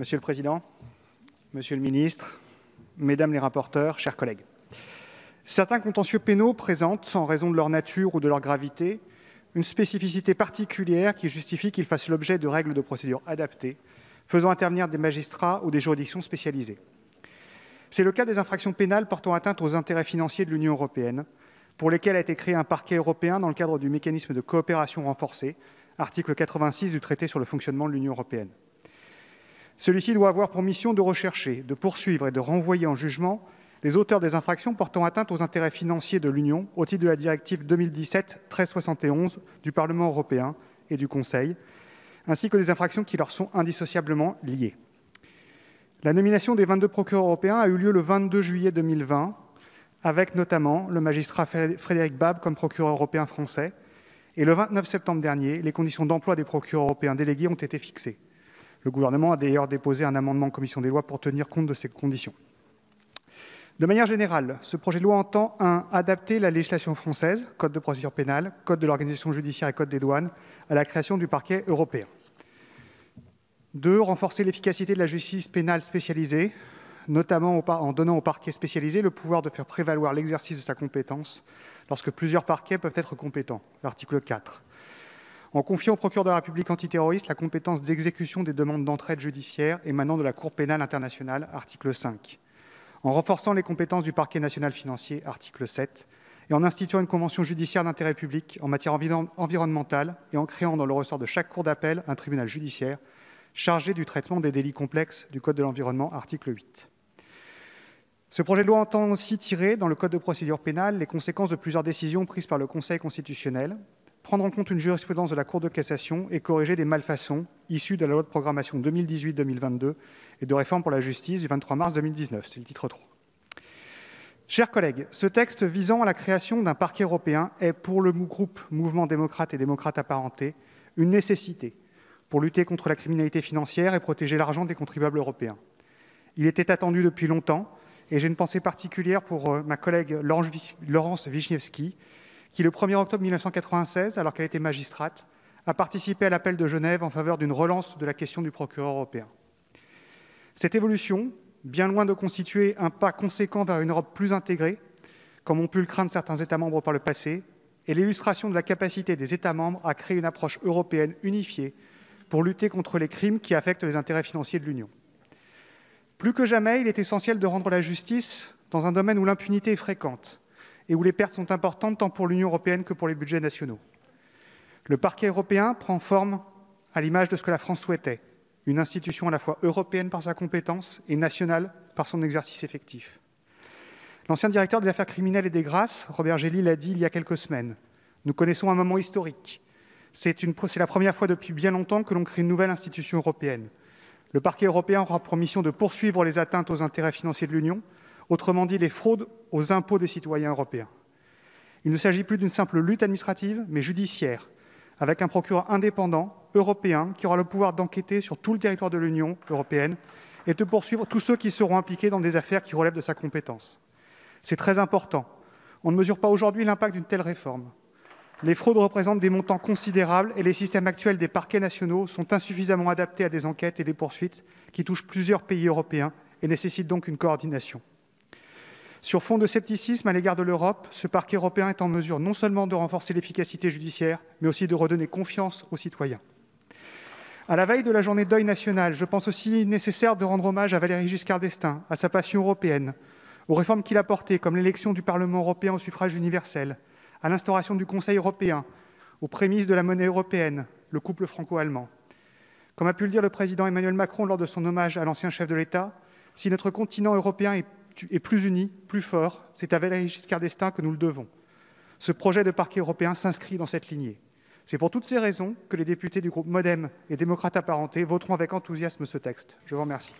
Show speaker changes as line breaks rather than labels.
Monsieur le Président, Monsieur le Ministre, Mesdames les rapporteurs, chers collègues. Certains contentieux pénaux présentent, sans raison de leur nature ou de leur gravité, une spécificité particulière qui justifie qu'ils fassent l'objet de règles de procédure adaptées, faisant intervenir des magistrats ou des juridictions spécialisées. C'est le cas des infractions pénales portant atteinte aux intérêts financiers de l'Union européenne, pour lesquelles a été créé un parquet européen dans le cadre du mécanisme de coopération renforcée, article 86 du traité sur le fonctionnement de l'Union européenne. Celui-ci doit avoir pour mission de rechercher, de poursuivre et de renvoyer en jugement les auteurs des infractions portant atteinte aux intérêts financiers de l'Union au titre de la directive 2017-1371 du Parlement européen et du Conseil, ainsi que des infractions qui leur sont indissociablement liées. La nomination des 22 procureurs européens a eu lieu le 22 juillet 2020, avec notamment le magistrat Frédéric Bab comme procureur européen français, et le 29 septembre dernier, les conditions d'emploi des procureurs européens délégués ont été fixées. Le gouvernement a d'ailleurs déposé un amendement en commission des lois pour tenir compte de ces conditions. De manière générale, ce projet de loi entend 1. adapter la législation française, Code de procédure pénale, Code de l'organisation judiciaire et Code des douanes, à la création du parquet européen. 2. renforcer l'efficacité de la justice pénale spécialisée, notamment en donnant au parquet spécialisé le pouvoir de faire prévaloir l'exercice de sa compétence lorsque plusieurs parquets peuvent être compétents, l'article 4 en confiant au procureur de la République antiterroriste la compétence d'exécution des demandes d'entraide judiciaire émanant de la Cour pénale internationale, article 5, en renforçant les compétences du parquet national financier, article 7, et en instituant une convention judiciaire d'intérêt public en matière environnementale et en créant dans le ressort de chaque cour d'appel un tribunal judiciaire chargé du traitement des délits complexes du Code de l'environnement, article 8. Ce projet de loi entend aussi tirer dans le Code de procédure pénale les conséquences de plusieurs décisions prises par le Conseil constitutionnel prendre en compte une jurisprudence de la Cour de cassation et corriger des malfaçons issues de la loi de programmation 2018-2022 et de réforme pour la justice du 23 mars 2019. C'est le titre 3. Chers collègues, ce texte visant à la création d'un parquet européen est pour le groupe Mouvement démocrate et démocrate apparenté une nécessité pour lutter contre la criminalité financière et protéger l'argent des contribuables européens. Il était attendu depuis longtemps et j'ai une pensée particulière pour euh, ma collègue Laurence Wisniewski qui, le 1er octobre 1996, alors qu'elle était magistrate, a participé à l'appel de Genève en faveur d'une relance de la question du procureur européen. Cette évolution, bien loin de constituer un pas conséquent vers une Europe plus intégrée, comme ont pu le craindre certains États membres par le passé, est l'illustration de la capacité des États membres à créer une approche européenne unifiée pour lutter contre les crimes qui affectent les intérêts financiers de l'Union. Plus que jamais, il est essentiel de rendre la justice dans un domaine où l'impunité est fréquente, et où les pertes sont importantes tant pour l'Union européenne que pour les budgets nationaux. Le parquet européen prend forme à l'image de ce que la France souhaitait, une institution à la fois européenne par sa compétence et nationale par son exercice effectif. L'ancien directeur des affaires criminelles et des grâces, Robert Gély, l'a dit il y a quelques semaines. Nous connaissons un moment historique. C'est la première fois depuis bien longtemps que l'on crée une nouvelle institution européenne. Le parquet européen aura pour mission de poursuivre les atteintes aux intérêts financiers de l'Union, autrement dit les fraudes aux impôts des citoyens européens. Il ne s'agit plus d'une simple lutte administrative, mais judiciaire, avec un procureur indépendant, européen, qui aura le pouvoir d'enquêter sur tout le territoire de l'Union européenne et de poursuivre tous ceux qui seront impliqués dans des affaires qui relèvent de sa compétence. C'est très important. On ne mesure pas aujourd'hui l'impact d'une telle réforme. Les fraudes représentent des montants considérables et les systèmes actuels des parquets nationaux sont insuffisamment adaptés à des enquêtes et des poursuites qui touchent plusieurs pays européens et nécessitent donc une coordination. Sur fond de scepticisme à l'égard de l'Europe, ce parquet européen est en mesure non seulement de renforcer l'efficacité judiciaire, mais aussi de redonner confiance aux citoyens. À la veille de la journée de deuil national, je pense aussi nécessaire de rendre hommage à Valéry Giscard d'Estaing, à sa passion européenne, aux réformes qu'il a portées, comme l'élection du Parlement européen au suffrage universel, à l'instauration du Conseil européen, aux prémices de la monnaie européenne, le couple franco-allemand. Comme a pu le dire le président Emmanuel Macron lors de son hommage à l'ancien chef de l'État, si notre continent européen est et plus unis, plus fort, C'est à Valéry Giscard d'Estaing que nous le devons. Ce projet de parquet européen s'inscrit dans cette lignée. C'est pour toutes ces raisons que les députés du groupe Modem et démocrates apparentés voteront avec enthousiasme ce texte. Je vous remercie.